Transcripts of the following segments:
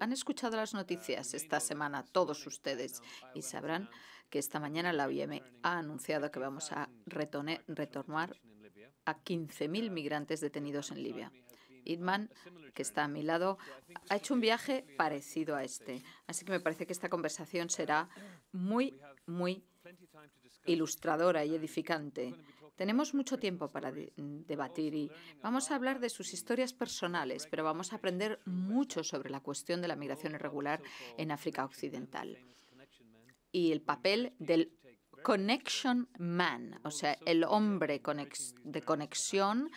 Han escuchado las uh, noticias esta semana todos ustedes y sabrán uh, que esta mañana la OIM e ha anunciado que vamos a retornar a 15.000 uh, migrantes detenidos en Libia. Idman, que está a mi lado, ha hecho un viaje parecido a este. Así que me parece que esta conversación será muy, muy ilustradora y edificante. Tenemos mucho tiempo para debatir y vamos a hablar de sus historias personales, pero vamos a aprender mucho sobre la cuestión de la migración irregular en África Occidental y el papel del connection man, o sea, el hombre de conexión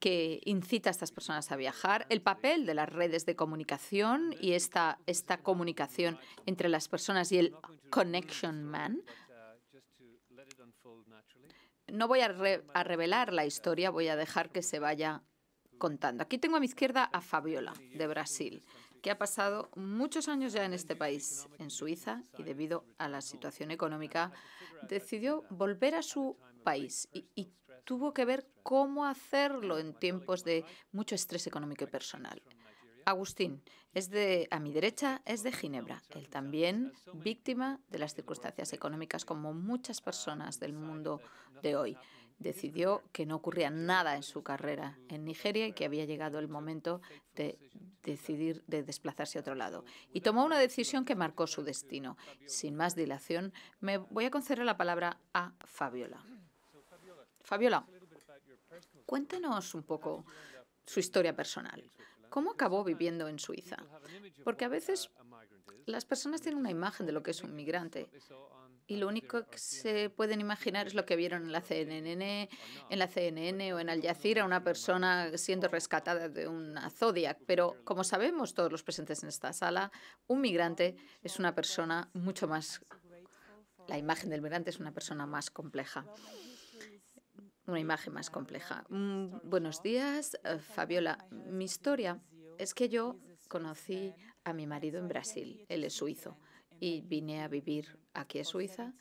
que incita a estas personas a viajar, el papel de las redes de comunicación y esta, esta comunicación entre las personas y el connection man. No voy a, revelar la historia, voy a dejar que se vaya contando. Aquí tengo a mi izquierda a Fabiola, de Brasil, que ha pasado muchos años ya en este país, en Suiza, y debido a la situación económica, decidió volver a su país y tuvo que ver cómo hacerlo en tiempos de mucho estrés económico y personal. Agustín es de, a mi derecha es de Ginebra, él también víctima de las circunstancias económicas como muchas personas del mundo de hoy. Decidió que no ocurría nada en su carrera en Nigeria y que había llegado el momento de decidir de desplazarse a otro lado. Y tomó una decisión que marcó su destino. Sin más dilación, me voy a conceder la palabra a Fabiola. Fabiola, cuéntanos un poco su historia personal. ¿Cómo acabó viviendo en Suiza? Porque a veces las personas tienen una imagen de lo que es un migrante y lo único que se pueden imaginar es lo que vieron en la CNN, en la CNN o en Al Jazeera, una persona siendo rescatada de una Zodiac. Pero como sabemos todos los presentes en esta sala, un migrante es una persona mucho más... La imagen del migrante es una persona más compleja una imagen más compleja. Mm, buenos días, eh, Fabiola. Mi historia es que yo conocí a mi marido en Brasil, él es suizo, y vine a vivir aquí a Suiza,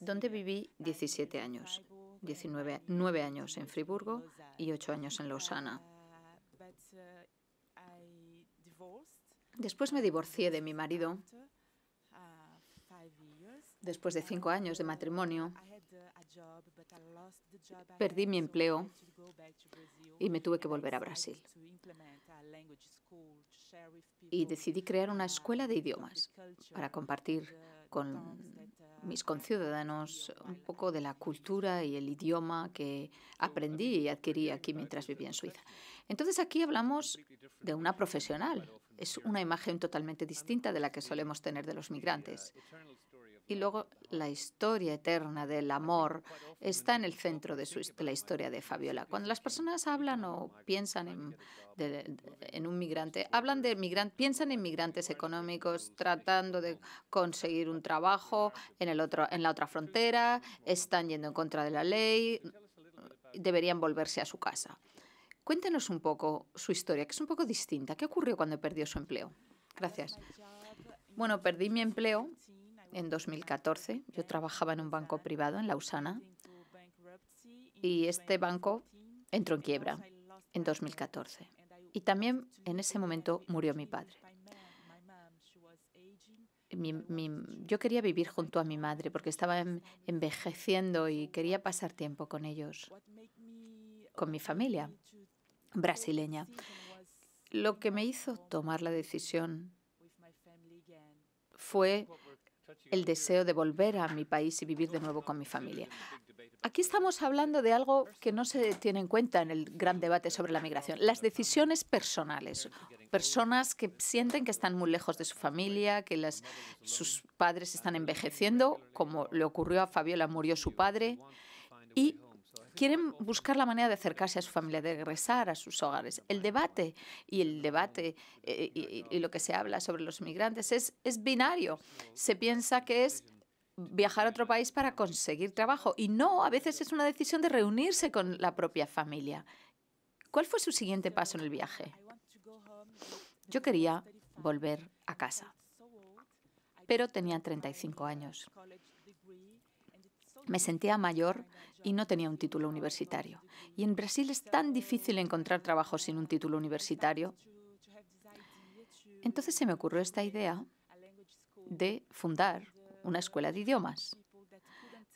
donde viví 17 años, 19, 9 años en Friburgo y 8 años en Lausana. Después me divorcié de mi marido, después de 5 años de matrimonio, Perdí mi empleo y me tuve que volver a Brasil. Y decidí crear una escuela de idiomas para compartir uh, con uh, mis conciudadanos un poco de la cultura y el idioma que aprendí y adquirí aquí mientras vivía en Suiza. Entonces aquí hablamos de una profesional. Es una imagen totalmente distinta de la que solemos tener de los migrantes y luego la historia eterna del amor está en el centro de, la historia de Fabiola. Cuando las personas hablan o piensan en, un migrante, hablan de piensan en migrantes económicos tratando de conseguir un trabajo en, el otro, en la otra frontera, están yendo en contra de la ley, deberían volverse a su casa. Cuéntenos un poco su historia, que es un poco distinta. ¿Qué ocurrió cuando perdió su empleo? Gracias. Bueno, perdí mi empleo en 2014. Yo trabajaba en un banco privado en Lausana y este banco entró en quiebra en 2014. Y también en ese momento murió mi padre. yo quería vivir junto a mi madre porque estaba envejeciendo y quería pasar tiempo con ellos, con mi familia brasileña. Lo que me hizo tomar la decisión fue el deseo de volver a mi país y vivir de nuevo con mi familia. Aquí estamos hablando de algo que no se tiene en cuenta en el gran debate sobre la migración, las decisiones personales. Personas que sienten que están muy lejos de su familia, que sus padres están envejeciendo, como le ocurrió a Fabiola, murió su padre, y quieren buscar la manera de acercarse a su familia, de regresar a sus hogares. El debate y el debate eh, y, lo que se habla sobre los migrantes es, es binario. Se piensa que es viajar a otro país para conseguir trabajo y no, a veces es una decisión de reunirse con la propia familia. ¿Cuál fue su siguiente paso en el viaje? Yo quería volver a casa, pero tenía 35 años. Me sentía mayor y no tenía un título universitario. Y en Brasil es tan difícil encontrar trabajo sin un título universitario. Entonces se me ocurrió esta idea de fundar una escuela de idiomas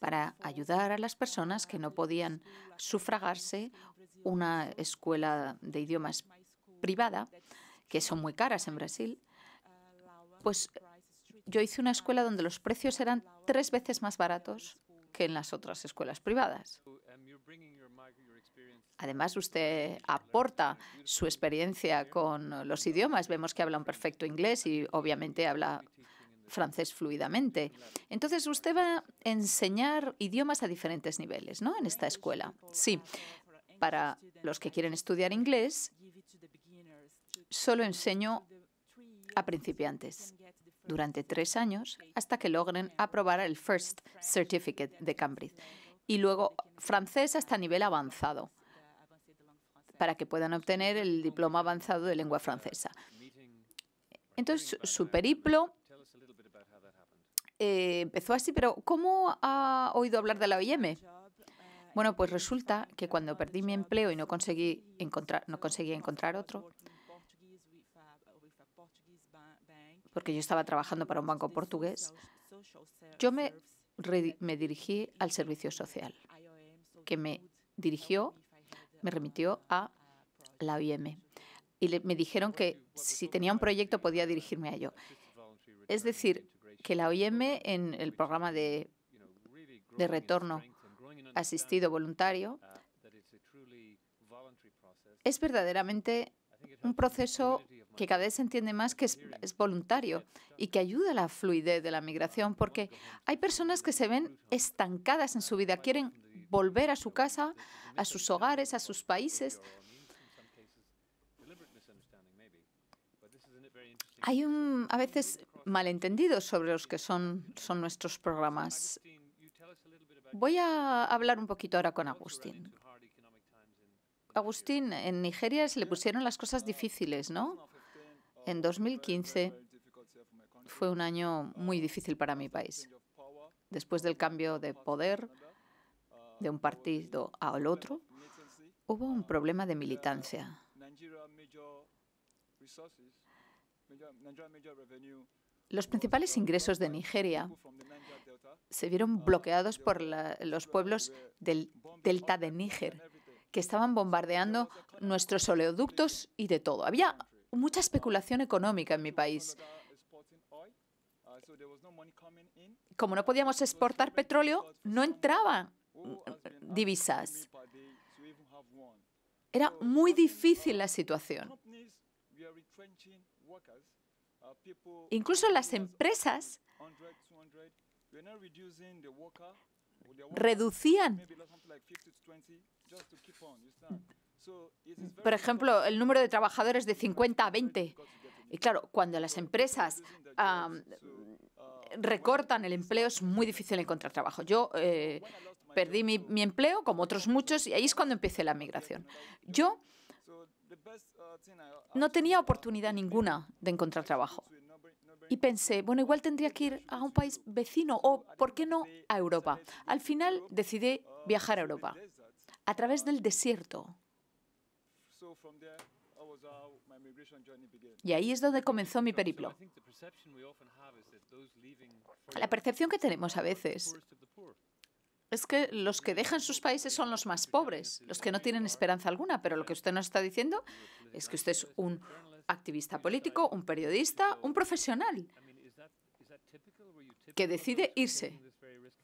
para ayudar a las personas que no podían sufragarse una escuela de idiomas privada, que son muy caras en Brasil, pues yo hice una escuela donde los precios eran tres veces más baratos que en las otras escuelas privadas. Además, usted aporta su experiencia con los idiomas. Vemos que habla un perfecto inglés y obviamente habla francés fluidamente. Entonces, usted va a enseñar idiomas a diferentes niveles, ¿no? En esta escuela. Sí, para los que quieren estudiar inglés, solo enseño a principiantes durante tres años hasta que logren aprobar el First Certificate de Cambridge. Y luego francés hasta nivel avanzado, para que puedan obtener el diploma avanzado de lengua francesa. Entonces, su periplo eh, empezó así, pero ¿cómo ha oído hablar de la OIM? Bueno, pues resulta que cuando perdí mi empleo y no conseguí encontrar, no conseguí encontrar otro, porque yo estaba trabajando para un banco portugués, yo me, dirigí al servicio social, que me dirigió, me remitió a uh, la OIM. Y me dijeron que si tenía un proyecto podía dirigirme a ello. Es decir, que la OIM en el programa de, de retorno asistido voluntario uh, es verdaderamente un proceso que cada vez se entiende más que es, voluntario y que ayuda a la fluidez de la migración, porque hay personas que se ven estancadas en su vida, quieren volver a su casa, a sus hogares, a sus países. Hay a veces malentendidos sobre los que son, son nuestros programas. Voy a hablar un poquito ahora con Agustín. Agustín, en Nigeria se le pusieron las cosas difíciles, ¿no? En 2015 fue un año muy difícil para mi país. Después del cambio de poder de un partido al otro, hubo un problema de militancia. Los principales ingresos de Nigeria se vieron bloqueados por los pueblos del delta de Níger, que estaban bombardeando nuestros oleoductos y de todo. Había mucha especulación económica en mi país. Como no podíamos exportar petróleo, no entraban mm, eh, divisas. Era muy difícil la situación. Incluso las empresas reducían por ejemplo, el número de trabajadores de 50 a 20. Y claro, cuando las empresas recortan el empleo es muy difícil encontrar trabajo. Yo eh, perdí mi, mi, empleo, como otros muchos, y ahí es cuando empecé la migración. Yo no tenía oportunidad ninguna de encontrar trabajo. Y pensé, bueno, igual tendría que ir a un país vecino o, ¿por qué no?, a Europa. Al final decidí viajar a Europa, a través del desierto. Y ahí es donde comenzó mi periplo. La percepción que tenemos a veces es que los que dejan sus países son los más pobres, los que no tienen esperanza alguna, pero lo que usted nos está diciendo es que usted es un activista político, un periodista, un profesional que decide irse.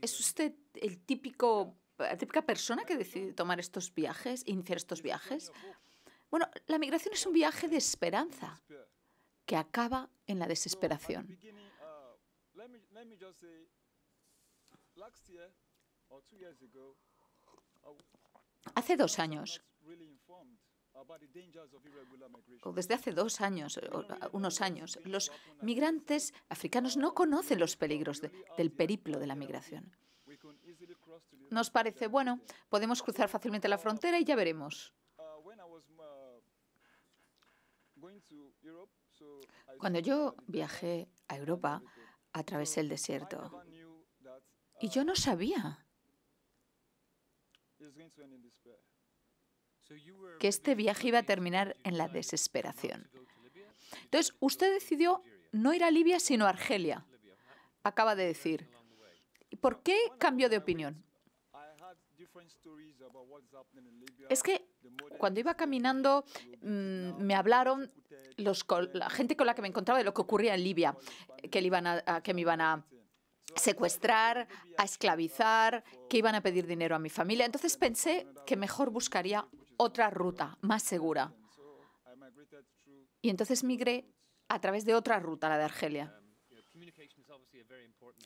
¿Es usted el típico, la típica persona que decide tomar estos viajes, iniciar estos viajes? Bueno, la migración es un viaje de esperanza que acaba en la desesperación. Hace dos años, o desde hace dos años, unos años, los migrantes africanos no conocen los peligros del periplo de la migración. Nos parece, bueno, podemos cruzar fácilmente la frontera y ya veremos. Cuando yo viajé a Europa, atravesé el desierto uh, y yo no sabía que este viaje iba a terminar en la desesperación. Entonces, usted decidió no ir a Libia, sino a Argelia, acaba de decir. ¿Por qué cambió de opinión? Es que cuando iba caminando mm, me hablaron eh, la gente con la que me encontraba de lo que ocurría en Libia, que, le iban a, que me iban a secuestrar, a esclavizar, que iban a pedir dinero a mi familia. Entonces pensé que mejor buscaría otra ruta más segura. Y entonces migré a través de otra ruta, la de Argelia.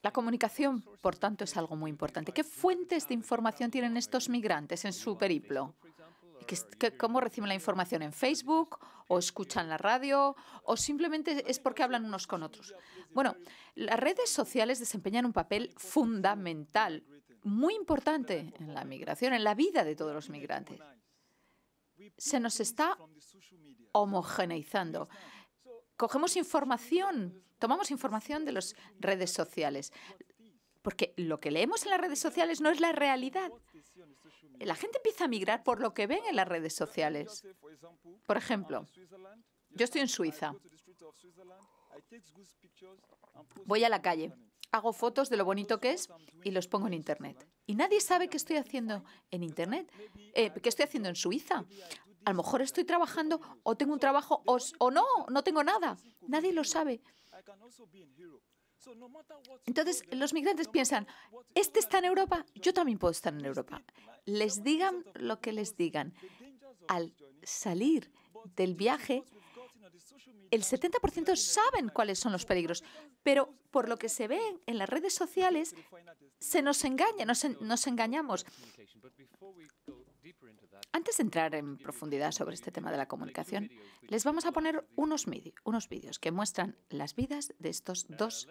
La comunicación, por tanto, es algo muy importante. ¿Qué fuentes de información tienen estos migrantes en su periplo? ¿Cómo reciben la información? ¿En Facebook? ¿O escuchan la radio? ¿O simplemente es porque hablan unos con otros? Bueno, las redes sociales desempeñan un papel fundamental, muy importante en la migración, en la vida de todos los migrantes. Se nos está homogeneizando cogemos información, tomamos información de las redes sociales. Porque lo que leemos en las redes sociales no es la realidad. La gente empieza a migrar por lo que ven en las redes sociales. Por ejemplo, yo estoy en Suiza. Voy a la calle, hago fotos de lo bonito que es y los pongo en Internet. Y nadie sabe qué estoy haciendo en Internet, eh, qué estoy haciendo en Suiza a lo mejor estoy trabajando o tengo un trabajo o, no, no tengo nada. Nadie lo sabe. Entonces los migrantes piensan, este está en Europa, yo también puedo estar en Europa. Les digan lo que les digan. Al salir del viaje, el 70% saben cuáles son los peligros, pero por lo que se ve en las redes sociales, se nos engaña, nos engañamos. Antes de entrar en profundidad sobre este tema de la comunicación, les vamos a poner unos, vídeos que muestran las vidas de estos uh, dos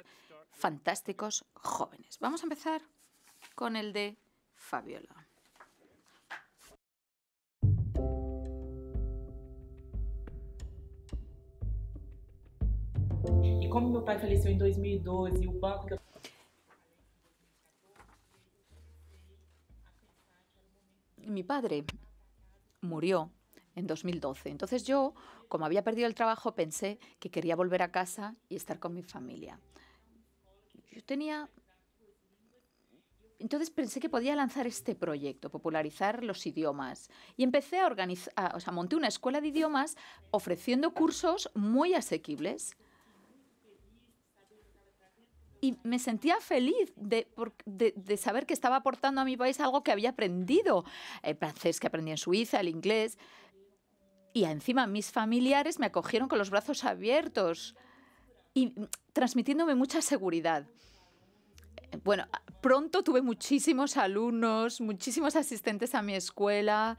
fantásticos jóvenes. Vamos a empezar con el de Fabiola. Y e como mi pai falleció en 2012, banco mi padre murió en 2012. Entonces yo, como había perdido el trabajo, pensé que quería volver a casa y estar con mi familia. Yo tenía... Entonces pensé que podía lanzar este proyecto, popularizar los idiomas. Y empecé a organizar, o sea, monté una escuela de idiomas ofreciendo cursos muy asequibles y me sentía feliz de, saber que estaba aportando a mi país algo que había aprendido, el eh, francés que aprendí en Suiza, el inglés. Y encima mis familiares me acogieron con los brazos abiertos y transmitiéndome mucha seguridad. Bueno, pronto tuve muchísimos alumnos, muchísimos asistentes a mi escuela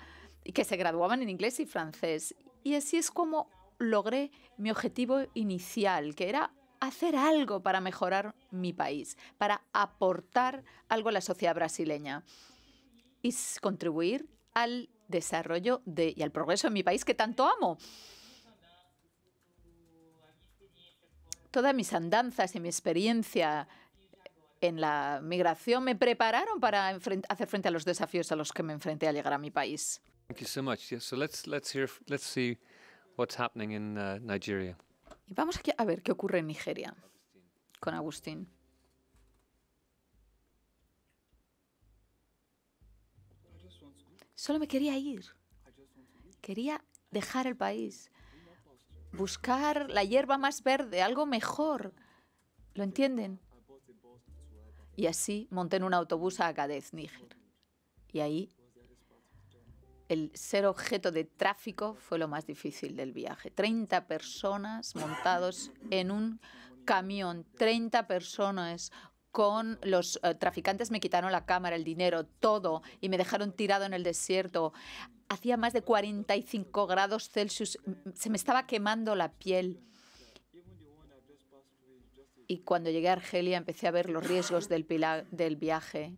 que se graduaban en inglés y francés. Y así es como logré mi objetivo inicial, que era hacer algo para mejorar mi país, para aportar algo a la sociedad brasileña y contribuir al desarrollo de, y al progreso de mi país que tanto amo. Todas mis andanzas y mi experiencia en la migración me prepararon para hacer frente a los desafíos a los que me enfrenté al llegar a mi país. Nigeria. Y vamos a ver qué ocurre en Nigeria con Agustín. Solo me quería ir. Quería dejar el país. Buscar la hierba más verde, algo mejor. ¿Lo entienden? Y así monté en un autobús a Agadez, Níger. Y ahí el ser objeto de tráfico fue lo más difícil del viaje. 30 personas montados en un camión, 30 personas con los eh, traficantes me quitaron la cámara, el dinero, todo y me dejaron tirado en el desierto. Hacía más de 45 grados Celsius, se me estaba quemando la piel. Y cuando llegué a Argelia empecé a ver los riesgos del, del viaje.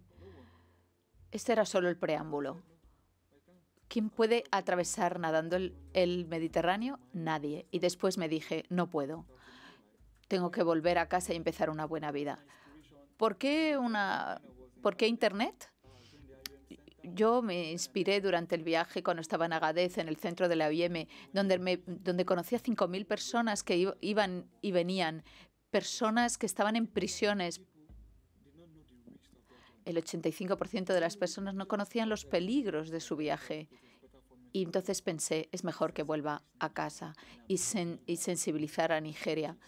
Este era solo el preámbulo. ¿Quién puede atravesar nadando el, Mediterráneo? Nadie. Y después me dije, no puedo. Tengo que volver a casa y empezar una buena vida. ¿Por qué, una, ¿por qué Internet? Yo me inspiré durante el viaje cuando estaba en Agadez, en el centro de la OIM, donde, donde conocí a 5.000 personas que iban y venían, personas que estaban en prisiones, el 85% de las personas no conocían los peligros de su viaje. Y entonces pensé, es mejor que vuelva a casa y, sensibilizar a Nigeria.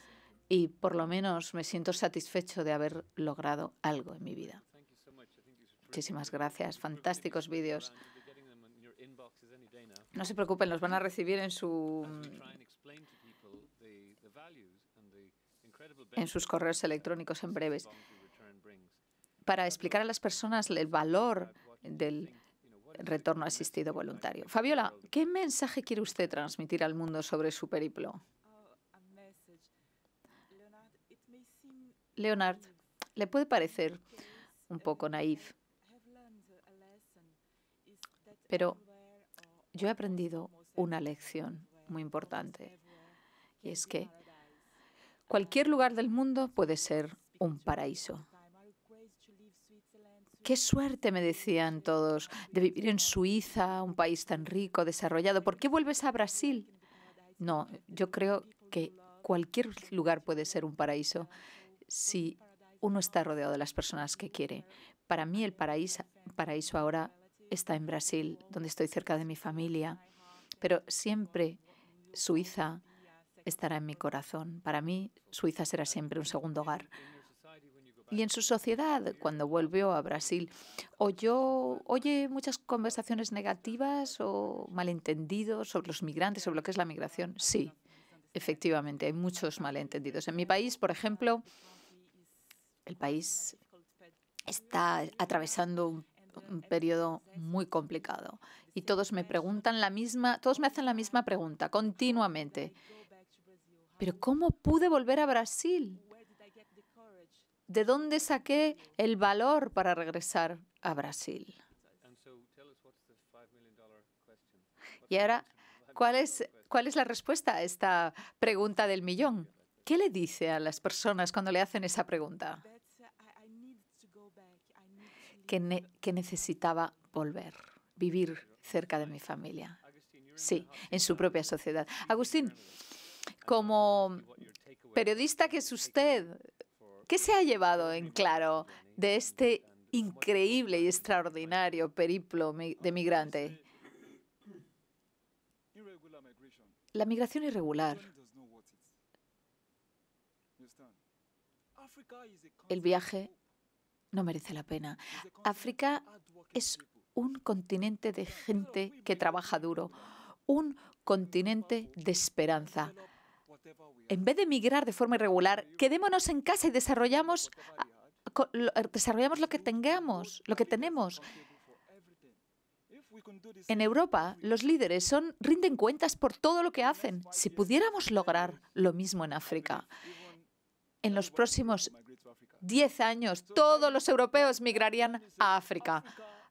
Y por lo menos me siento satisfecho de haber logrado algo en mi vida. Muchísimas gracias. Fantásticos vídeos. No se preocupen, los van a recibir en su en sus correos electrónicos en breves para explicar a las personas el valor del retorno asistido voluntario. Fabiola, ¿qué mensaje quiere usted transmitir al mundo sobre su periplo? Leonard, le puede parecer un poco naif, pero yo he aprendido una lección muy importante, y es que cualquier lugar del mundo puede ser un paraíso. Qué suerte, me decían todos, de vivir en Suiza, un país tan rico, desarrollado. ¿Por qué vuelves a Brasil? No, yo creo que cualquier lugar puede ser un paraíso si uno está rodeado de las personas que quiere. Para mí el paraíso, ahora está en Brasil, donde estoy cerca de mi familia, pero siempre Suiza estará en mi corazón. Para mí Suiza será siempre un segundo hogar. Y en su sociedad, cuando volvió a Brasil, oyó, oye muchas conversaciones negativas o malentendidos sobre los migrantes, sobre lo que es la migración. Sí, efectivamente, hay muchos malentendidos. En mi país, por ejemplo, el país está atravesando un, periodo muy complicado y todos me preguntan la misma, todos me hacen la misma pregunta continuamente. Pero ¿cómo pude volver a Brasil? de dónde saqué el valor para regresar a Brasil. Y ahora, ¿cuál es, la respuesta a esta pregunta del millón? ¿Qué le dice a las personas cuando le hacen esa pregunta? que necesitaba volver, vivir cerca de mi familia. Sí, en su propia sociedad. Agustín, como periodista que es usted, ¿Qué se ha llevado en claro de este increíble y extraordinario periplo de migrante? La migración irregular. El viaje no merece la pena. África es un continente de gente que trabaja duro, un continente de esperanza en vez de migrar de forma irregular, quedémonos en casa y desarrollamos, ah, eh, desarrollamos lo que tengamos, lo que tenemos. En Europa, los líderes son, rinden cuentas por todo lo que hacen. Si pudiéramos lograr lo mismo en África, en los próximos 10 años todos los europeos migrarían a África.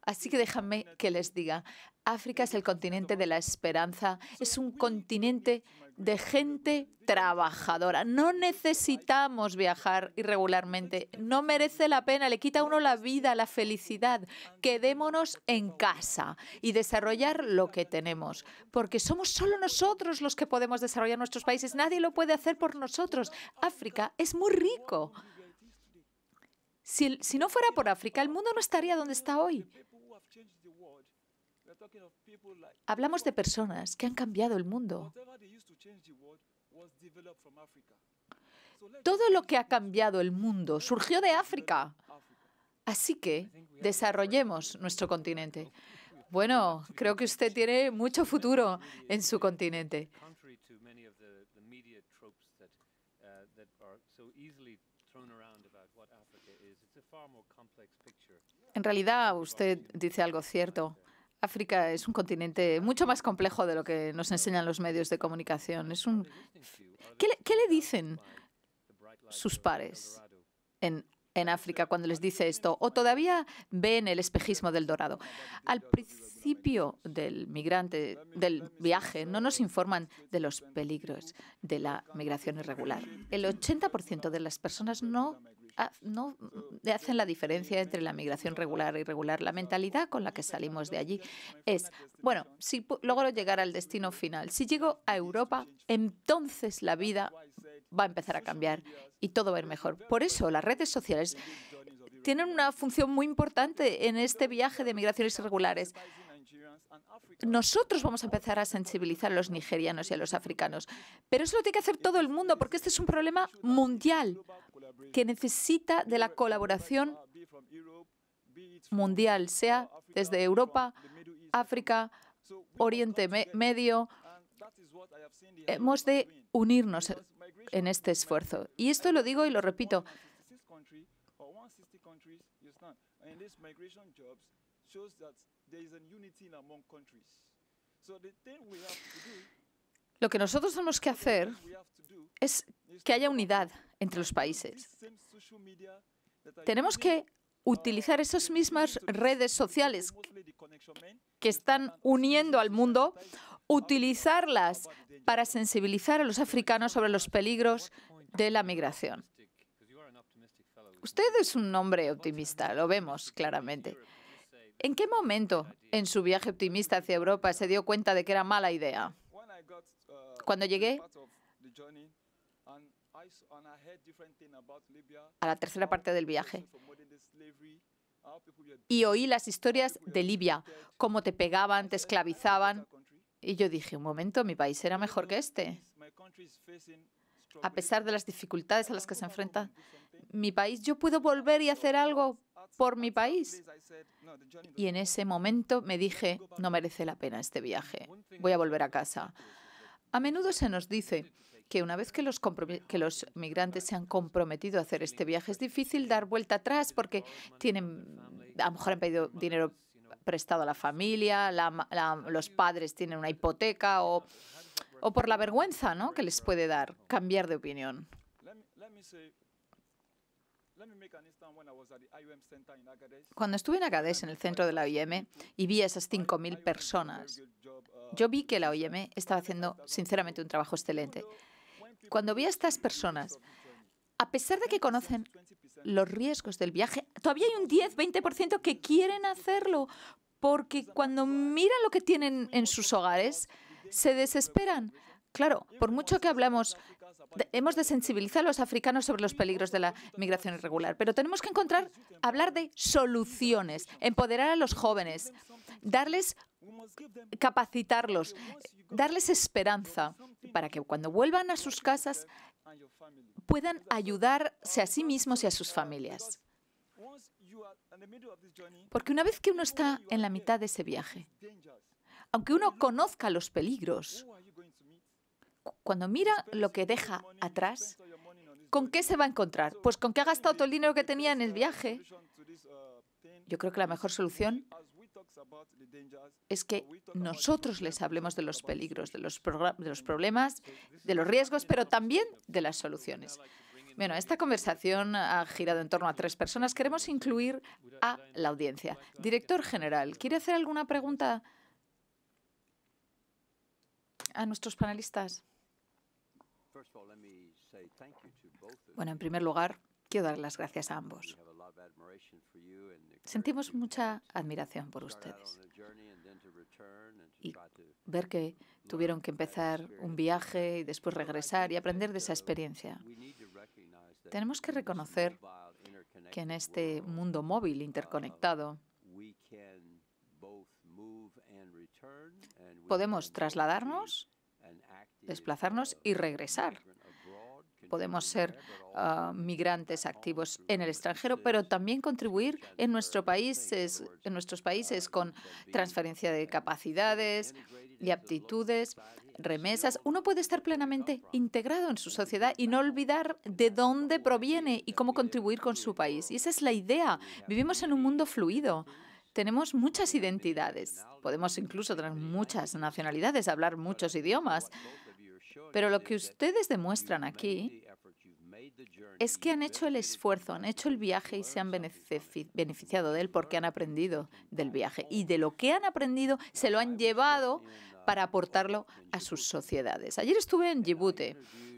Así que déjame que les diga, África es el continente de la esperanza, es un continente de gente trabajadora. No necesitamos viajar irregularmente. No merece la pena. Le quita a uno la vida, la felicidad. Quedémonos en casa y desarrollar lo que tenemos. Porque somos solo nosotros los que podemos desarrollar nuestros países. Nadie lo puede hacer por nosotros. África es muy rico. Si, si no fuera por África, el mundo no estaría donde está hoy. Hablamos de personas que han cambiado el mundo. Todo lo que ha cambiado el mundo surgió de África. Así que desarrollemos nuestro continente. Bueno, creo que usted tiene mucho futuro en su continente. Uh, en realidad, usted dice algo cierto. África es un continente mucho más complejo de lo que nos enseñan los medios de comunicación. ¿Qué, le, dicen sus pares en, en, África cuando les dice esto? ¿O todavía ven el espejismo del dorado? Al principio del migrante, del viaje, no nos informan de los peligros de la migración irregular. El 80% de las personas no Ah, no mm, hacen la diferencia entre la migración regular e irregular. La mentalidad con la que salimos de allí es, bueno, si logro llegar al destino final, si llego a Europa, entonces la vida va a empezar a cambiar y todo va a ir mejor. Por eso las redes sociales tienen una función muy importante en este viaje de migraciones irregulares nosotros vamos a empezar a sensibilizar a los nigerianos y a los africanos. Pero eso lo tiene que hacer todo el mundo, porque este es un problema mundial que necesita de la colaboración mundial, sea desde Europa, África, Oriente Medio. Hemos de unirnos en este esfuerzo. Y esto lo digo y lo repito. Lo que nosotros tenemos que hacer es que haya unidad entre los países. Tenemos que utilizar esas mismas redes sociales que están uniendo al mundo, utilizarlas para sensibilizar a los africanos sobre los peligros de la migración. Usted es un hombre optimista, lo vemos claramente. ¿En qué momento en su viaje optimista hacia Europa se dio cuenta de que era mala idea? Cuando llegué a la tercera parte del viaje y oí las historias de Libia, cómo te pegaban, te esclavizaban. Y yo dije, un momento, mi país era mejor que este a pesar de las dificultades a las que se enfrenta mi país, yo puedo volver y hacer algo por mi país. Y en ese momento me dije, no merece la pena este viaje, voy a volver a casa. A menudo se nos dice que una vez que los, migrantes se han comprometido a hacer este viaje, es difícil dar vuelta atrás porque tienen, a lo mejor han pedido dinero prestado a la familia, los padres tienen una hipoteca o o por la vergüenza ¿no? que les puede dar cambiar de opinión. Cuando estuve en Agadez, en el centro de la OIM, y vi a esas 5.000 personas, yo vi que la OIM estaba haciendo, sinceramente, un trabajo excelente. Cuando vi a estas personas, a pesar de que conocen los riesgos del viaje, todavía hay un 10-20% que quieren hacerlo, porque cuando miran lo que tienen en sus hogares, se desesperan. Claro, por mucho que hablamos, hemos de sensibilizar a los africanos sobre los peligros de la migración irregular, pero tenemos que encontrar, hablar de soluciones, empoderar a los jóvenes, darles, capacitarlos, darles esperanza para que cuando vuelvan a sus casas puedan ayudarse a sí mismos y a sus familias. Porque una vez que uno está en la mitad de ese viaje, aunque uno conozca los peligros, cuando mira lo que deja atrás, ¿con qué se va a encontrar? Pues con que ha gastado todo el dinero que tenía en el viaje. Yo creo que la mejor solución es que nosotros les hablemos de los peligros, de los, de los problemas, de los riesgos, pero también de las soluciones. Bueno, esta conversación ha girado en torno a tres personas. Queremos incluir a la audiencia. Director general, ¿quiere hacer alguna pregunta? a nuestros panelistas. Bueno, en primer lugar, quiero dar las gracias a ambos. Sentimos mucha admiración por ustedes. Y ver que tuvieron que empezar un viaje y después regresar y aprender de esa experiencia. Tenemos que reconocer que en este mundo móvil interconectado Podemos trasladarnos, desplazarnos y regresar. Podemos ser ah, migrantes activos en el extranjero, pero también contribuir en, nuestro país, en nuestros países con transferencia de capacidades y aptitudes, remesas. Uno puede estar plenamente integrado en su sociedad y no olvidar de dónde proviene y cómo contribuir con su país. Y esa es la idea. Vivimos en un mundo fluido tenemos muchas identidades. Podemos incluso tener muchas nacionalidades, hablar muchos idiomas. Pero lo que ustedes demuestran aquí es que han hecho el esfuerzo, han hecho el viaje y se han beneficiado de él porque han aprendido del viaje. Y de lo que han aprendido se lo han llevado para aportarlo a sus sociedades. Ayer estuve en Djibouti.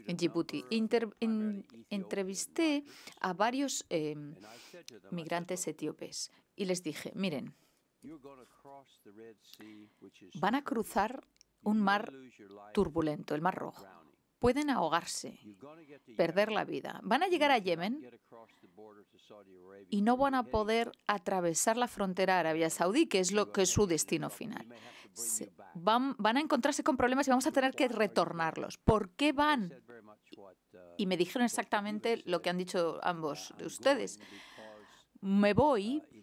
En entrevisté a varios eh, migrantes etíopes y les dije, miren, van a cruzar un mar turbulento, el Mar Rojo. Pueden ahogarse, perder la vida. Van a llegar a Yemen y no van a poder atravesar la frontera Arabia Saudí, que es, lo, que es su destino final. van, van a encontrarse con problemas y vamos a tener que retornarlos. ¿Por qué van? Uh, y me dijeron exactamente lo que han dicho ambos de ustedes. Me voy uh,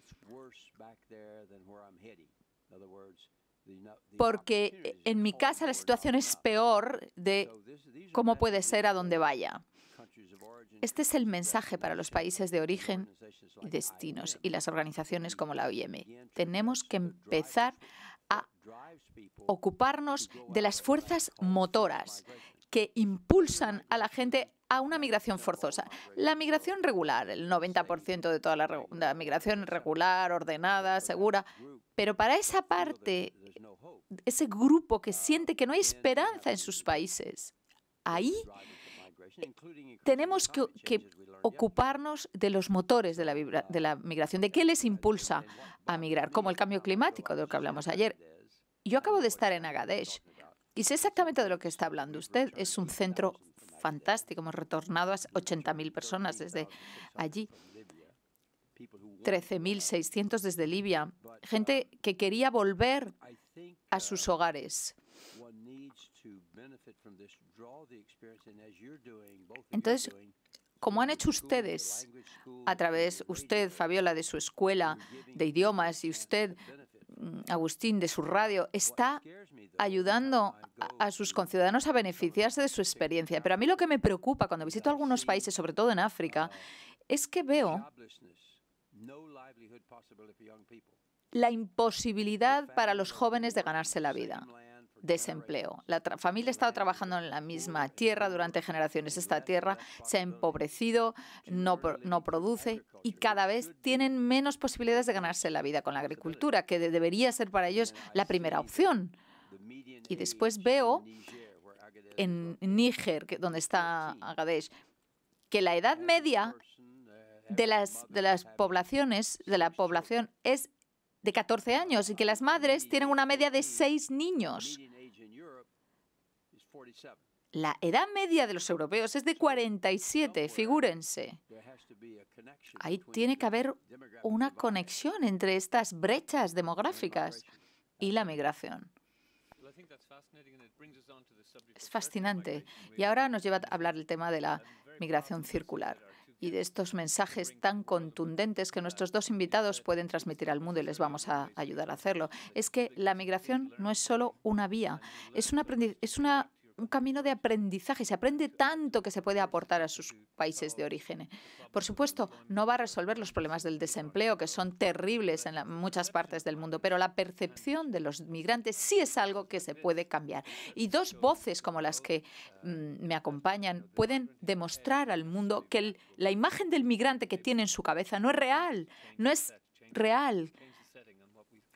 porque en mi casa la situación es peor de cómo puede ser a donde vaya. Este es el mensaje para los países de origen y destinos y las organizaciones como la OIM. Tenemos que empezar a ocuparnos de las fuerzas motoras que impulsan a la gente a una migración forzosa. La migración regular, el 90% de toda la, migración regular, ordenada, segura, pero para esa parte, ese grupo que siente que no hay esperanza en sus países, ahí tenemos que, ocuparnos de los motores de la, de la, migración, de qué les impulsa a migrar, como el cambio climático, de lo que hablamos ayer. Yo acabo de estar en Agadez, y sé exactamente de lo que está hablando usted. Es un centro fantástico. Hemos retornado a 80.000 personas desde allí. 13.600 desde Libia. Gente que quería volver a sus hogares. Entonces, como han hecho ustedes a través, usted, Fabiola, de su escuela de idiomas y usted, mm, Agustín, de su radio, está ayudando a, sus conciudadanos a beneficiarse de su experiencia. Pero a mí lo que me preocupa cuando visito algunos países, sobre todo en África, es que veo la imposibilidad para los jóvenes de ganarse la vida. Desempleo. La familia ha estado trabajando en la misma tierra durante generaciones. Esta tierra se ha empobrecido, no, produce y cada vez tienen menos posibilidades de ganarse la vida con la agricultura, que debería ser para ellos la primera opción. Y después veo en Níger, donde está Agadez, que la edad media de las, de las poblaciones, de la población, es de 14 años y que las madres tienen una media de 6 niños. La edad media de los europeos es de 47, figúrense. Ahí tiene que haber una conexión entre estas brechas demográficas y la migración. Es fascinante. Y ahora nos lleva a hablar el tema de la migración circular y de estos mensajes tan contundentes que nuestros dos invitados pueden transmitir al mundo y les vamos a ayudar a hacerlo. Es que la migración no es solo una vía, es, una, es, una, un camino de aprendizaje. Se aprende tanto que se puede aportar a sus países de origen. Por supuesto, no va a resolver los problemas del desempleo, que son terribles en muchas partes del mundo, pero la percepción de los migrantes sí es algo que se puede cambiar. Y dos voces como las que mm, me acompañan pueden demostrar al mundo que la imagen del migrante que tiene en su cabeza no es real, no es real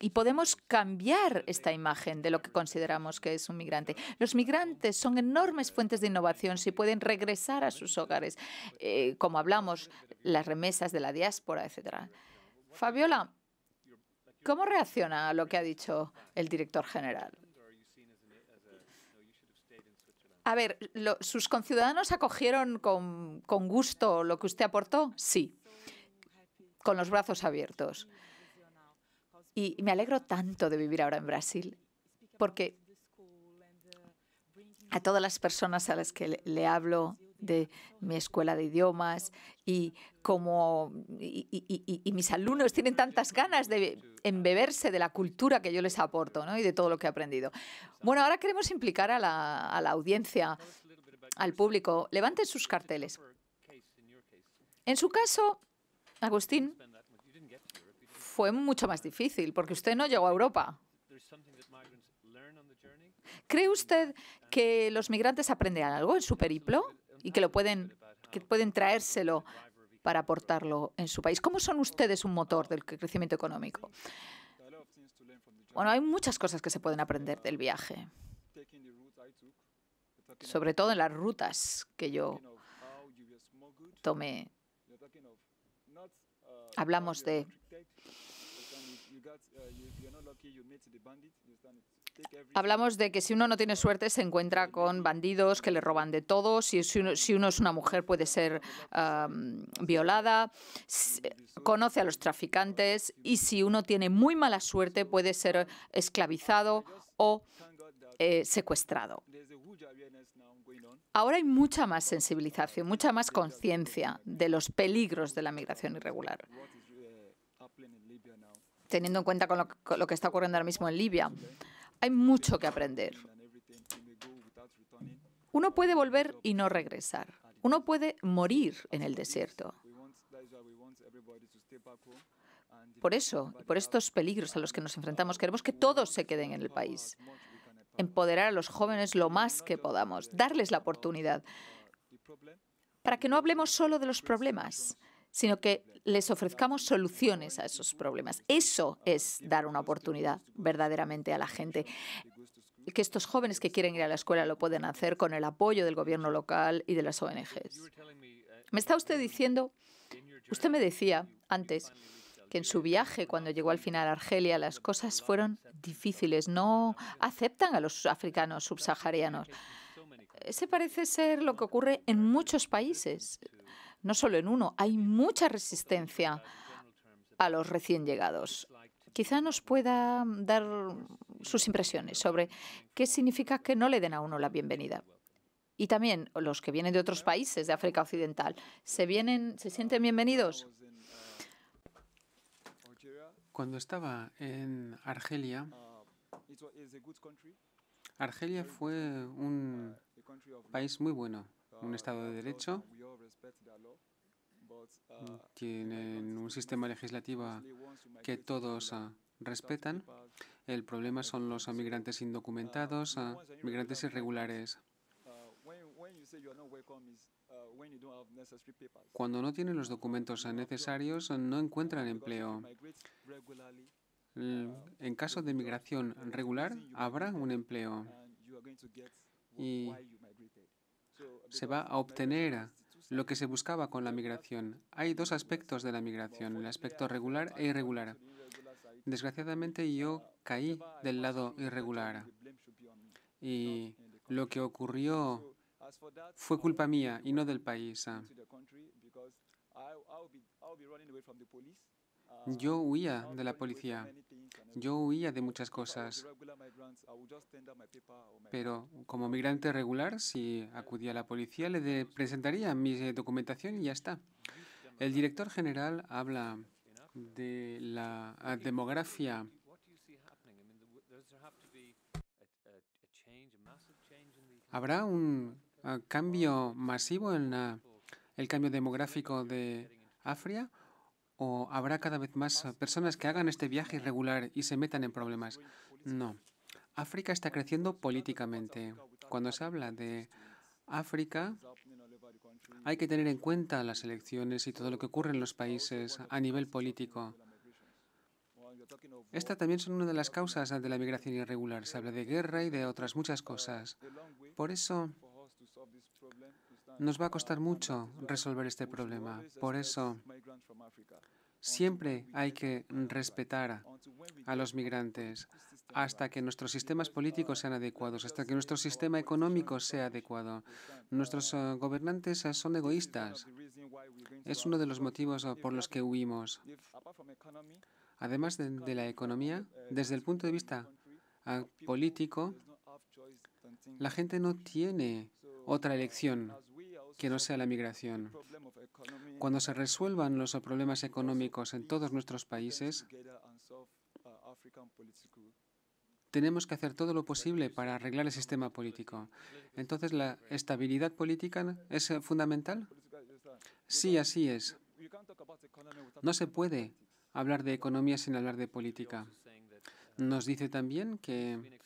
y podemos cambiar esta imagen de lo que consideramos que es un migrante. Los migrantes son enormes fuentes de innovación si pueden regresar a sus hogares, eh, como hablamos, las remesas de la diáspora, etc. Fabiola, ¿cómo reacciona a lo que ha dicho el director general? A ver, ¿sus conciudadanos acogieron con, con gusto lo que usted aportó? Sí, con los brazos abiertos. Y me alegro tanto de vivir ahora en Brasil, porque a todas las personas a las que le hablo de mi escuela de idiomas y como mis alumnos tienen tantas ganas de embeberse de la cultura que yo les aporto y de todo lo que he aprendido. Bueno, ahora queremos implicar a la, a la audiencia, al público. Levanten sus carteles. En su caso, Agustín, fue mucho más difícil porque usted no llegó a Europa. ¿Cree usted que los migrantes aprenden algo en su periplo y que lo pueden, que pueden traérselo para aportarlo en su país? ¿Cómo son ustedes un motor del crecimiento económico? Bueno, hay muchas cosas que se pueden aprender del viaje, sobre todo en las rutas que yo tomé. Hablamos de Uh, Hablamos de que si uno no tiene suerte se encuentra con bandidos que le roban de todo, si, uno, es una mujer puede ser um, violada, conoce a los traficantes y si uno tiene muy mala suerte puede ser esclavizado o eh, secuestrado. Ahora hay mucha más sensibilización, mucha más conciencia de los peligros de la migración irregular teniendo en cuenta con lo, que está ocurriendo ahora mismo en Libia. Hay mucho que aprender. Uno puede volver y no regresar. Uno puede morir en el desierto. Por eso, por estos peligros a los que nos enfrentamos, queremos que todos se queden en el país. Empoderar a los jóvenes lo más que podamos, darles la oportunidad, para que no hablemos solo de los problemas, sino que les ofrezcamos soluciones a esos problemas. Eso es dar una oportunidad verdaderamente a la gente que estos jóvenes que quieren ir a la escuela lo pueden hacer con el apoyo del gobierno local y de las ONGs. Me está usted diciendo, usted me decía antes que en su viaje, cuando llegó al final a Argelia, las cosas fueron difíciles. No aceptan a los africanos subsaharianos. Ese eh, parece ser lo que ocurre en muchos países no solo en uno, hay mucha resistencia a los recién llegados. Quizá nos pueda dar sus impresiones sobre qué significa que no le den a uno la bienvenida. Y también los que vienen de otros países de África Occidental, ¿se, vienen, ¿se sienten bienvenidos? Cuando estaba en Argelia, Argelia fue un país muy bueno un Estado de Derecho, tienen un sistema legislativo que todos ah, respetan. El problema son los migrantes indocumentados, ah, migrantes irregulares. Cuando no tienen los documentos ah, necesarios, no encuentran empleo. En caso de migración regular, habrá un empleo. Y se va a obtener lo que se buscaba con la migración. Hay dos aspectos de la migración, el aspecto regular e irregular. Desgraciadamente yo caí del lado irregular y lo que ocurrió fue culpa mía y no del país. Yo huía de la policía. Yo huía de muchas cosas. Pero como migrante regular, si acudía a la policía, le presentaría mi documentación y ya está. El director general habla de la ah, demografía. Habrá un ah, cambio masivo en el cambio demográfico de África. ¿O habrá cada vez más personas que hagan este viaje irregular y se metan en problemas? No. África está creciendo políticamente. Cuando se habla de África, hay que tener en cuenta las elecciones y todo lo que ocurre en los países a nivel político. Esta también son una de las causas de la migración irregular. Se habla de guerra y de otras muchas cosas. Por eso, nos va a costar mucho resolver este problema. Por eso, siempre hay que respetar a los migrantes hasta que nuestros sistemas políticos sean adecuados, hasta que nuestro sistema económico sea adecuado. Nuestros eh, gobernantes eh, son egoístas. Es uno de los motivos eh, por los que huimos. Además de, la economía, desde el punto de vista político, la gente no tiene otra elección que no sea la migración. Cuando se resuelvan los problemas económicos en todos nuestros países, tenemos que hacer todo lo posible para arreglar el sistema político. Entonces, ¿la estabilidad política es fundamental? Sí, así es. No se puede hablar de economía sin hablar de política. Nos dice también que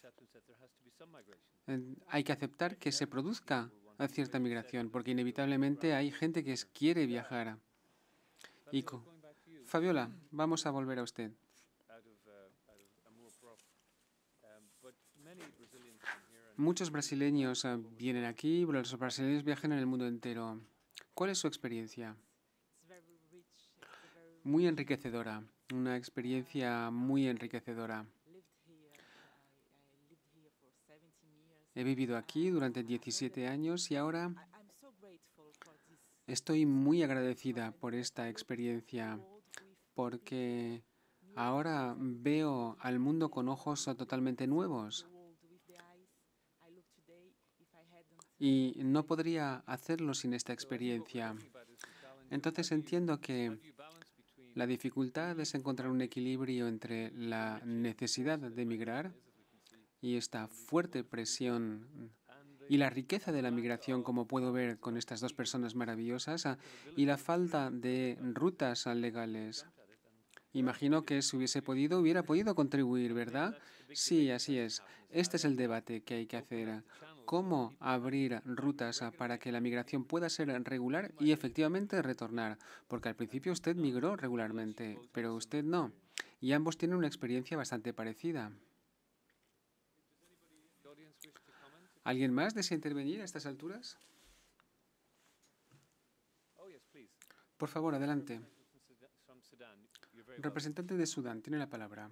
eh, hay que aceptar que se produzca cierta migración, porque inevitablemente hay gente que quiere viajar. Ico. Fabiola, vamos a volver a usted. Muchos brasileños eh, vienen aquí, los brasileños viajan en el mundo entero. ¿Cuál es su experiencia? Muy enriquecedora, una experiencia muy enriquecedora. He vivido aquí durante 17 años y ahora estoy muy agradecida por esta experiencia porque ahora veo al mundo con ojos totalmente nuevos. Y no podría hacerlo sin esta experiencia. Entonces entiendo que la dificultad es encontrar un equilibrio entre la necesidad de emigrar y esta fuerte presión y la riqueza de la migración, como puedo ver con estas dos personas maravillosas, ah, y la falta de rutas legales. Imagino que si hubiese podido, hubiera podido contribuir, ¿verdad? Sí, así es. Este es el debate que hay que hacer. Ah, ¿Cómo abrir rutas ah, para que la migración pueda ser regular y efectivamente retornar? Porque al principio usted migró regularmente, pero usted no. Y ambos tienen una experiencia bastante parecida. ¿Alguien más desea intervenir a estas alturas? Oh, Por favor, adelante. Representante de Sudán, tiene la palabra.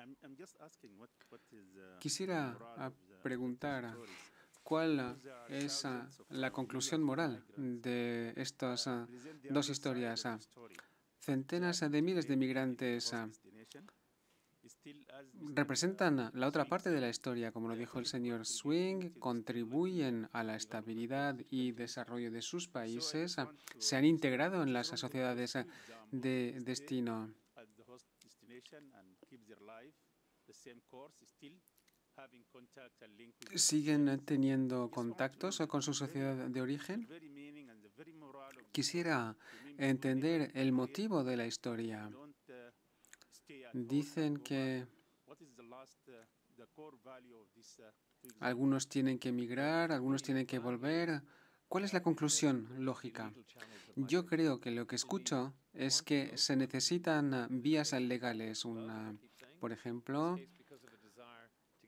Uh, Quisiera preguntar cuál es uh, la conclusión moral de estas uh, dos historias. Centenas de miles de migrantes representan la otra parte de la historia, como lo dijo el señor Swing, contribuyen a la estabilidad y desarrollo de sus países, se han integrado en las sociedades de destino siguen teniendo contactos con su sociedad de origen. Quisiera entender el motivo de la historia. Dicen que algunos tienen que emigrar, algunos tienen que volver. ¿Cuál es la conclusión lógica? Yo creo que lo que escucho es que se necesitan vías legales, una, por ejemplo,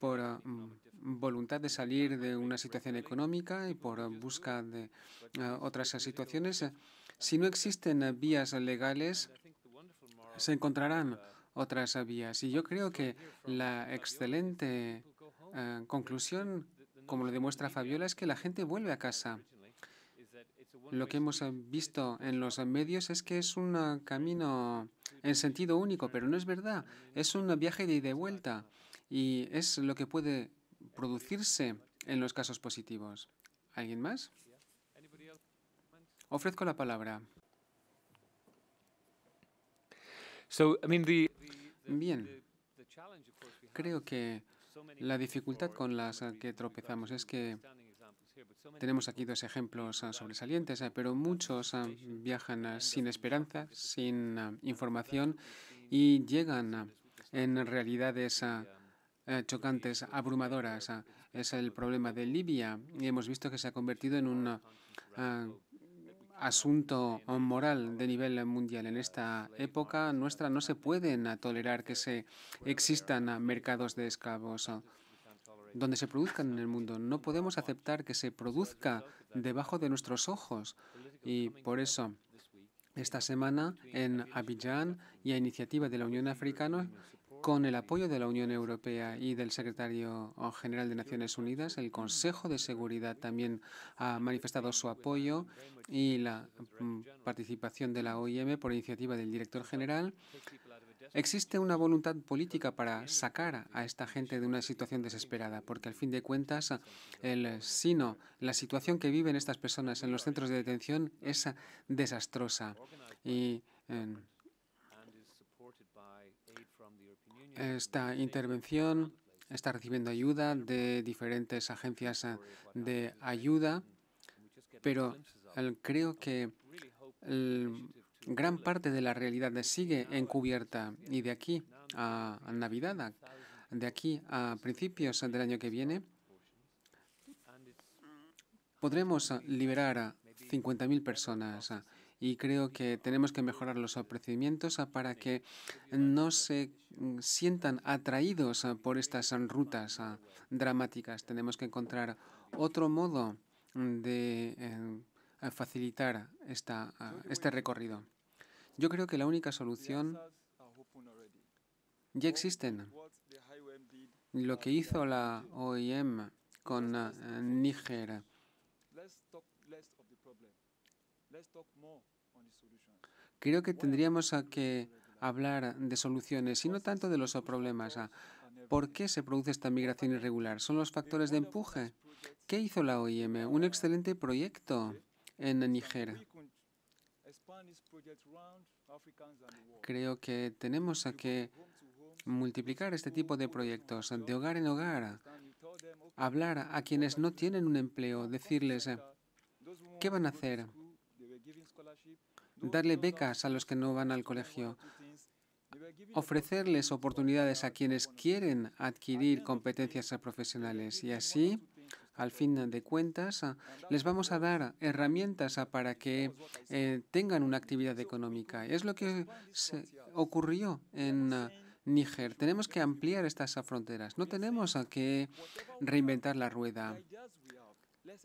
por mm, voluntad de salir de una situación económica y por busca de eh, otras situaciones. Si no existen vías legales, se encontrarán otras vías. Y yo creo que la excelente eh, conclusión, como lo demuestra Fabiola, es que la gente vuelve a casa. Lo que hemos eh, visto en los medios es que es un camino en sentido único, pero no es verdad. Es un viaje de ida y vuelta y es lo que puede producirse en los casos positivos. ¿Alguien más? Ofrezco la palabra. Bien, creo que la dificultad con las que tropezamos es que tenemos aquí dos ejemplos ah, sobresalientes, ah, pero muchos ah, viajan sin esperanza, sin información y llegan en realidades eh, chocantes, abrumadoras. Es el problema de Libia y hemos visto que se ha convertido en un asunto moral de nivel mundial. En esta época nuestra no se pueden tolerar que se existan mercados de esclavos donde se produzcan en el mundo. No podemos aceptar que se produzca debajo de nuestros ojos. Y por eso, esta semana en Abidjan y a iniciativa de la Unión Africana con el apoyo de la Unión Europea y del secretario oh, general de Naciones Unidas, el Consejo de Seguridad también ha manifestado su apoyo y la mm, participación de la OIM por iniciativa del director general. Existe una voluntad política para sacar a esta gente de una situación desesperada, porque al fin de cuentas el sino, la situación que viven estas personas en los centros de detención es desastrosa y em, Esta intervención está recibiendo ayuda de diferentes agencias eh, de ayuda, pero eh, creo que gran parte de la realidad sigue encubierta y de aquí a Navidad, de aquí a principios del año que viene, podremos eh, liberar a 50.000 personas y creo que tenemos que mejorar los procedimientos ah, para que no se mm, sientan atraídos ah, por estas rutas ah, dramáticas. Tenemos que encontrar otro modo de em, facilitar esta, este recorrido. Yo creo que la única solución ya existen. Lo que hizo la OIM e con Níger Creo que tendríamos que hablar de soluciones y no tanto de los problemas. ¿Por qué se produce esta migración irregular? ¿Son los factores de empuje? ¿Qué hizo la OIM? E un excelente proyecto en Niger. Creo que tenemos que multiplicar este tipo de proyectos de hogar en hogar, hablar a quienes no tienen un empleo, decirles eh, qué van a hacer, darle becas a los que no van al colegio, ofrecerles oportunidades a quienes quieren adquirir competencias profesionales y así, al fin de cuentas, les vamos a dar herramientas para que eh, tengan una actividad económica. Es lo que ocurrió en Níger. Tenemos que ampliar estas fronteras. No tenemos que reinventar la rueda.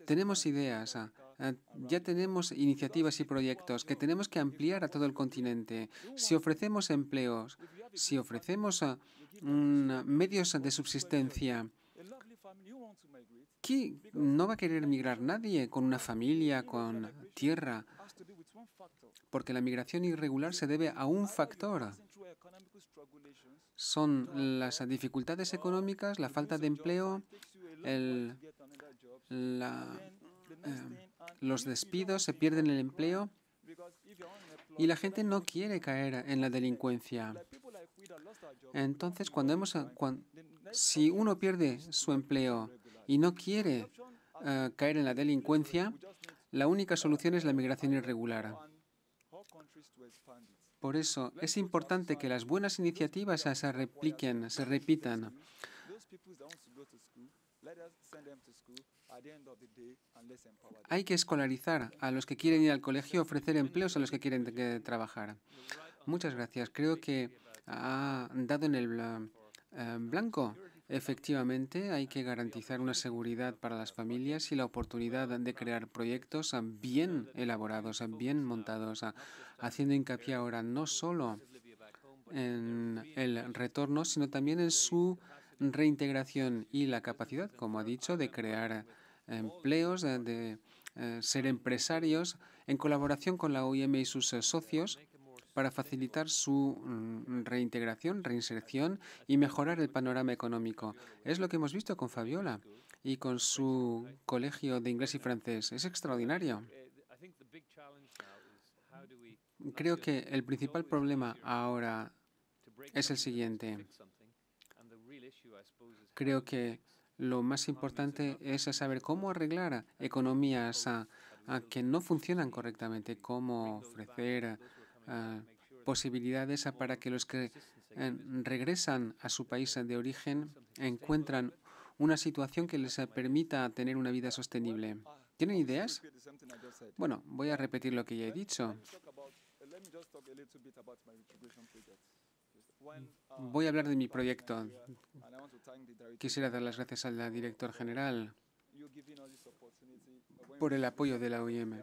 Tenemos ideas. Ah, ya tenemos iniciativas y proyectos que tenemos que ampliar a todo el continente. Si ofrecemos empleos, si ofrecemos ah, ah, medios de subsistencia, ¿quién no va a querer migrar nadie con una familia, con tierra? Porque la migración irregular se debe a un factor. Son las dificultades económicas, la falta de empleo, el, la Em, los despidos, se pierden el empleo y la gente no quiere caer en la delincuencia. Entonces, cuando hemos, si uno pierde su empleo y no quiere eh, caer en la delincuencia, la única solución es la migración irregular. Por eso es importante que las buenas iniciativas se repliquen, se repitan. Hay que escolarizar a los que quieren ir al colegio, ofrecer empleos a los que quieren trabajar. Muchas gracias. Creo que ha dado en el eh, blanco. Efectivamente, hay que garantizar una seguridad para las familias y la oportunidad de crear proyectos bien elaborados, bien montados, ah, haciendo hincapié ahora no solo en el retorno, sino también en su reintegración y la capacidad, como ha dicho, de crear empleos, de eh, ser empresarios, en colaboración con la OIM y sus eh, socios para facilitar su mm, reintegración, reinserción y mejorar el panorama económico. Es lo que hemos visto con Fabiola y con su colegio de inglés y francés. Es extraordinario. Creo que el principal problema ahora es el siguiente. Creo que lo más importante es saber cómo arreglar economías a, que no funcionan correctamente, cómo ofrecer eh, posibilidades para que los que eh, regresan a su país de origen encuentran una situación que les permita tener una vida sostenible. ¿Tienen ideas? Bueno, voy a repetir lo que ya he dicho. Voy a hablar de mi proyecto. Quisiera dar las gracias al director general por el apoyo de la OIM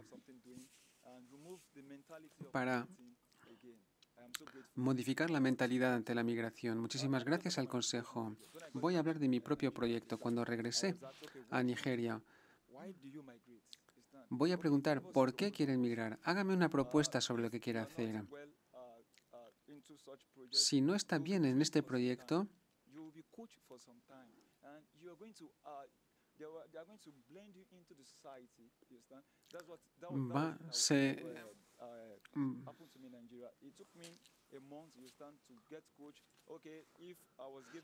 para modificar la mentalidad ante la migración. Muchísimas gracias al Consejo. Voy a hablar de mi propio proyecto. Cuando regresé a Nigeria, voy a preguntar por qué quieren migrar. Hágame una propuesta sobre lo que quiere hacer si no está bien en este proyecto,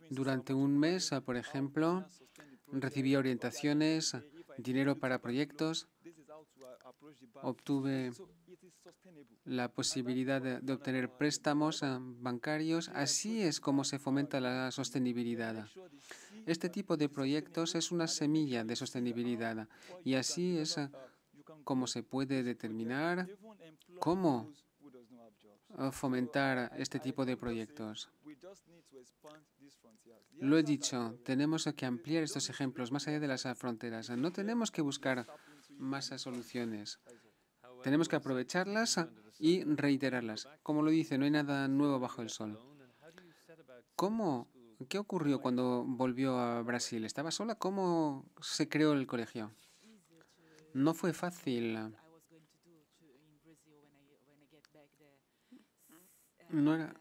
durante un mes, por ejemplo, recibía orientaciones, dinero para proyectos obtuve la posibilidad de, obtener préstamos ah, bancarios. Así es como se fomenta la sostenibilidad. Este tipo de proyectos es una semilla de sostenibilidad y así es ah, como se puede determinar cómo ah, fomentar este tipo de proyectos. Lo he dicho, tenemos que ampliar estos ejemplos más allá de las fronteras. No tenemos que buscar más soluciones. Tenemos que aprovecharlas y reiterarlas. Como lo dice, no hay nada nuevo bajo el sol. ¿Cómo? ¿Qué ocurrió cuando volvió a Brasil? ¿Estaba sola? ¿Cómo se creó el colegio? No fue fácil. No era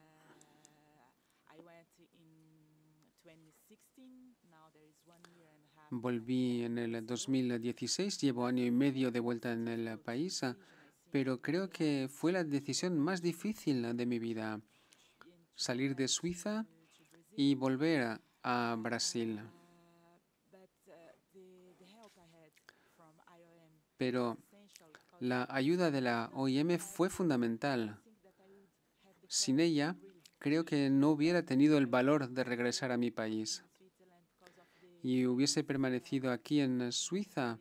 Volví en el 2016, llevo año y medio de vuelta en el país, ah, pero creo que fue la decisión más difícil de mi vida, salir de Suiza y volver a Brasil. Pero la ayuda de la OIM fue fundamental. Sin ella, creo que no hubiera tenido el valor de regresar a mi país y hubiese permanecido aquí en Suiza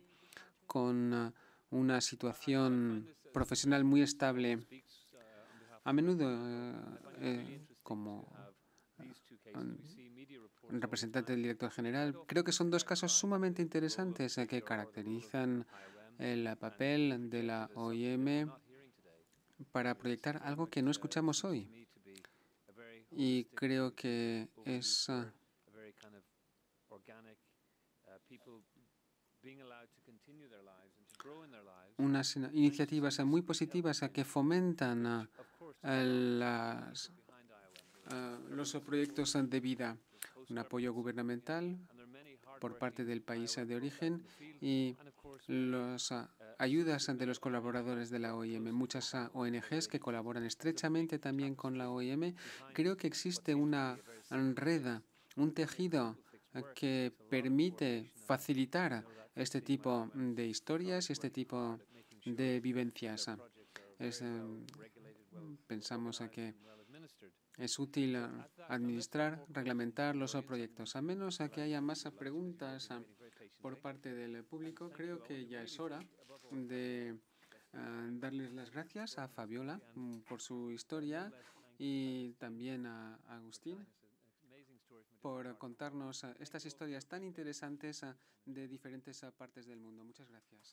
con ah, una situación profesional muy estable. A menudo, eh, eh, como mm, representante del director general, creo que son dos casos sumamente interesantes eh, que caracterizan el papel de la OIM para proyectar algo que no escuchamos hoy. Y creo que es ah, unas iniciativas muy positivas que fomentan los proyectos de vida, un apoyo gubernamental por parte del país de origen y las uh, ayudas de los colaboradores de la OIM. E Muchas ONGs que colaboran estrechamente también con la OIM. E Creo que existe una red, un tejido que permite facilitar este tipo de historias y este tipo de vivencias. Eh, pensamos que es útil administrar, reglamentar los proyectos. A menos que haya más preguntas ah, por parte del público, creo que ya es hora de ah, darles las gracias a Fabiola mm, por su historia y también a Agustín por contarnos ah, estas historias tan interesantes ah, de diferentes ah, partes del mundo. Muchas gracias.